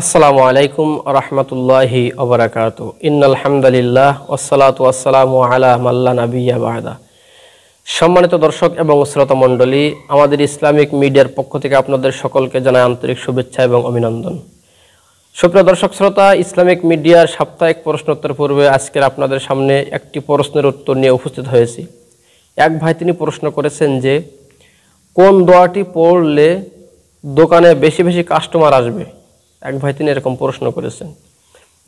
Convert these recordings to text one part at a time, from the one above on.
আসসালামু আলাইকুম রহমতুল্লাহি অবরাকাত ইন্নআলহামদুলিল্লাহ ওসালাত ওয়াসালামু আল্লাহ মাল্লা নাবিয়া বাহাদা সম্মানিত দর্শক এবং শ্রোতমণ্ডলী আমাদের ইসলামিক মিডিয়ার পক্ষ থেকে আপনাদের সকলকে জানায় আন্তরিক শুভেচ্ছা এবং অভিনন্দন সুপ্রিয় দর্শক শ্রোতা ইসলামিক মিডিয়ার সাপ্তাহিক প্রশ্নোত্তর পূর্বে আজকের আপনাদের সামনে একটি প্রশ্নের উত্তর নিয়ে উপস্থিত হয়েছি এক ভাই তিনি প্রশ্ন করেছেন যে কোন দোয়াটি পড়লে দোকানে বেশি বেশি কাস্টমার আসবে এক ভাই তিনি এরকম প্রশ্ন করেছেন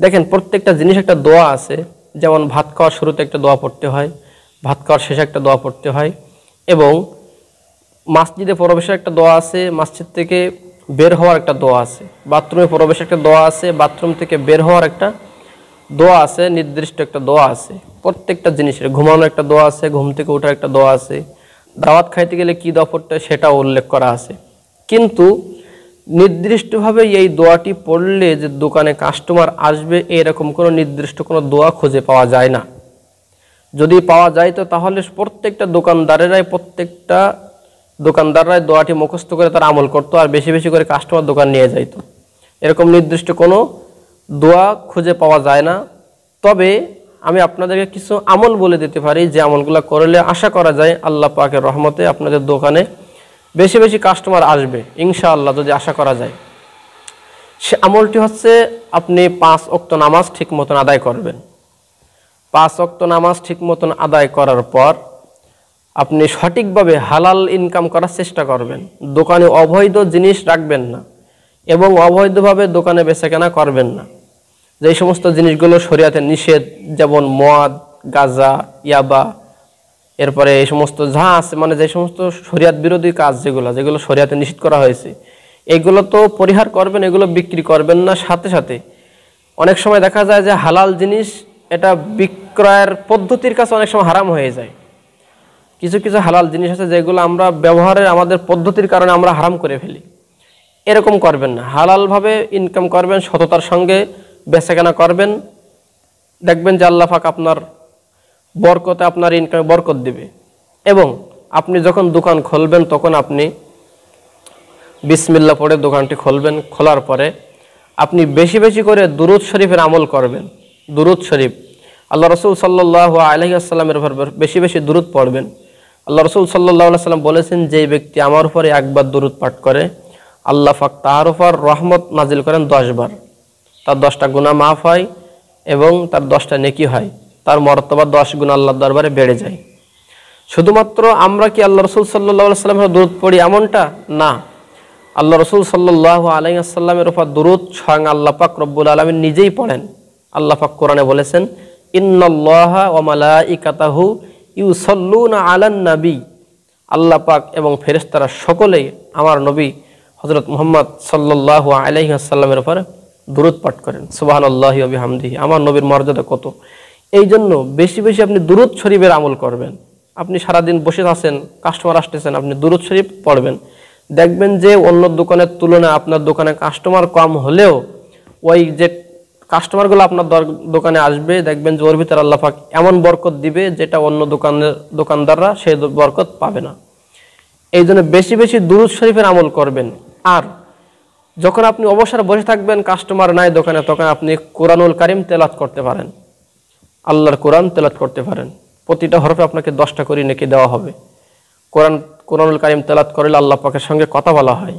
দেখেন প্রত্যেকটা জিনিস একটা দোয়া আছে যেমন ভাত খাওয়ার শুরুতে একটা দোয়া পড়তে হয় ভাত খাওয়ার শেষে একটা দোয়া পড়তে হয় এবং মাসজিদে প্রবেশের একটা দোয়া আছে মাসজিদ থেকে বের হওয়ার একটা দোয়া আছে বাথরুমে প্রবেশের একটা দোয়া আছে বাথরুম থেকে বের হওয়ার একটা দোয়া আছে নির্দিষ্ট একটা দোয়া আছে প্রত্যেকটা জিনিসের ঘুমানোর একটা দোয়া আছে ঘুম থেকে ওঠার একটা দোয়া আছে দাওয়াত খাইতে গেলে কী দোয়া পড়তে সেটা উল্লেখ করা আছে কিন্তু নির্দিষ্টভাবে এই দোয়াটি পড়লে যে দোকানে কাস্টমার আসবে এরকম কোনো নির্দিষ্ট কোনো দোয়া খুঁজে পাওয়া যায় না যদি পাওয়া যায় তো তাহলে প্রত্যেকটা দোকানদারেরাই প্রত্যেকটা দোকানদাররাই দোয়াটি মুখস্থ করে তার আমল করতো আর বেশি বেশি করে কাস্টমার দোকান নিয়ে যাইত এরকম নির্দিষ্ট কোনো দোয়া খুঁজে পাওয়া যায় না তবে আমি আপনাদেরকে কিছু আমল বলে দিতে পারি যে আমলগুলো করলে আশা করা যায় আল্লাহ পাকের রহমতে আপনাদের দোকানে বেশি বেশি কাস্টমার আসবে ইনশাআল্লাহ যদি আশা করা যায় সে আমলটি হচ্ছে আপনি পাঁচ অক্ত নামাজ ঠিক মতন আদায় করবেন পাঁচ অক্ত নামাজ ঠিক মতন আদায় করার পর আপনি সঠিকভাবে হালাল ইনকাম করার চেষ্টা করবেন দোকানে অবৈধ জিনিস রাখবেন না এবং অবৈধভাবে দোকানে বেচাকেনা করবেন না যে সমস্ত জিনিসগুলো শরীয়তে নিষেধ যেমন মদ গাজা ইয়াবা এরপরে এই সমস্ত যা আছে মানে যে সমস্ত শরিয়াত বিরোধী কাজ যেগুলো যেগুলো শরিয়াতে নিষিদ্ধ করা হয়েছে এগুলো তো পরিহার করবেন এগুলো বিক্রি করবেন না সাথে সাথে অনেক সময় দেখা যায় যে হালাল জিনিস এটা বিক্রয়ের পদ্ধতির কাছে অনেক সময় হারাম হয়ে যায় কিছু কিছু হালাল জিনিস আছে যেগুলো আমরা ব্যবহারের আমাদের পদ্ধতির কারণে আমরা হারাম করে ফেলি এরকম করবেন না হালালভাবে ইনকাম করবেন সততার সঙ্গে বেচাকেনা করবেন দেখবেন যে আল্লাহাক আপনার বরকতে আপনার ইনকামে বরকত দিবে এবং আপনি যখন দোকান খুলবেন তখন আপনি বিসমিল্লা পরে দোকানটি খুলবেন খোলার পরে আপনি বেশি বেশি করে দুরুদ শরীফের আমল করবেন দুরুদ শরীফ আল্লাহ রসুল সাল্লাহ আলহিহাস্লামের উপর বেশি বেশি দূরত পড়বেন আল্লাহ রসুল সাল্লাহ সাল্লাম বলেছেন যে ব্যক্তি আমার উপরে একবার দূরত পাঠ করে আল্লাহ ফাক তাহার উপর রহমত নাজিল করেন দশবার তার দশটা গুণা মাফ হয় এবং তার দশটা নেকি হয় তার মর্তবা দশ গুণ আল্লাহর দরবারে বেড়ে যায় শুধুমাত্র আমরা কি আল্লাহ রসুল সাল্লাহ সাল্লামের দূরত পড়ি এমনটা না আল্লাহ রসুল সাল্লাহ আলাই আসাল্লামের ওপর দূরত স্বয়ং আল্লাহ পাক রব্বুল আলমী নিজেই পড়েন আল্লাহ পাক কোরআনে বলেছেন ইন্নল্লাহা ওমালা ইউ সল্লুনা আলান নবী আল্লাহ পাক এবং ফেরেস্তারা সকলেই আমার নবী হজরত মোহাম্মদ সাল্লাহ আলহিহাসাল্লামের উপরে দূরত পাঠ করেন সুবাহ আল্লাহ আবি হামদিহি আমার নবীর মর্যাদা কত এই জন্য বেশি বেশি আপনি দূরত শরীফের আমল করবেন আপনি সারাদিন বসে আছেন কাস্টমার আসতেছেন আপনি দূরত শরীফ পড়বেন দেখবেন যে অন্য দোকানের তুলনায় আপনার দোকানে কাস্টমার কম হলেও ওই যে কাস্টমারগুলো আপনার দোকানে আসবে দেখবেন যে ওর ভিতরে আল্লাহাক এমন বরকত দিবে যেটা অন্য দোকানের দোকানদাররা সেই বরকত পাবে না এই জন্য বেশি বেশি দূরত শরীফের আমল করবেন আর যখন আপনি অবসর বসে থাকবেন কাস্টমার নাই দোকানে তখন আপনি কোরআনুল কারিম তেলাত করতে পারেন আল্লাহর কোরআন তেলাত করতে পারেন প্রতিটা হরফে আপনাকে দশটা করে নেকি দেওয়া হবে কোরআন কোরআনুল কারিম তেলাত করলে আল্লাহ পাকের সঙ্গে কথা বলা হয়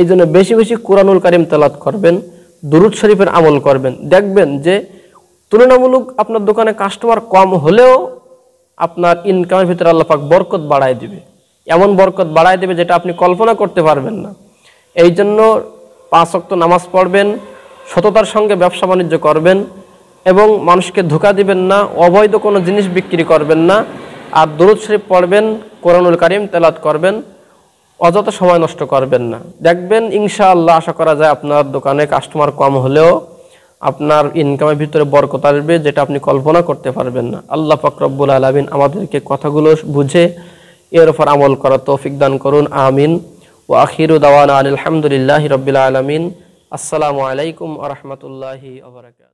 এই জন্য বেশি বেশি কোরআনুল কারিম তেলাত করবেন দুরুদ শরীফের আমল করবেন দেখবেন যে তুলনামূলক আপনার দোকানে কাস্টমার কম হলেও আপনার ইনকামের ভিতরে আল্লাপাক বরকত বাড়ায় দেবে এমন বরকত বাড়ায় দেবে যেটা আপনি কল্পনা করতে পারবেন না এই জন্য পাঁচ অক্ত নামাজ পড়বেন সততার সঙ্গে ব্যবসা বাণিজ্য করবেন এবং মানুষকে ধোকা দিবেন না অবৈধ কোনো জিনিস বিক্রি করবেন না আর দরুদ শরীফ পড়বেন কোরআনুল করিম তেলাত করবেন অযথা সময় নষ্ট করবেন না দেখবেন ইনশাআল্লাহ আশা করা যায় আপনার দোকানে কাস্টমার কম হলেও আপনার ইনকামের ভিতরে বরকত আসবে যেটা আপনি কল্পনা করতে পারবেন না আল্লাহ ফকরব্বুল আলমিন আমাদেরকে কথাগুলো বুঝে এর ওপর আমল করা তৌফিক দান করুন আমিন ও আখিরুদ্দাওয়ান আলহামদুলিল্লাহ রবিল আলমিন আসসালামু আলাইকুম আ রহমতুল্লাহি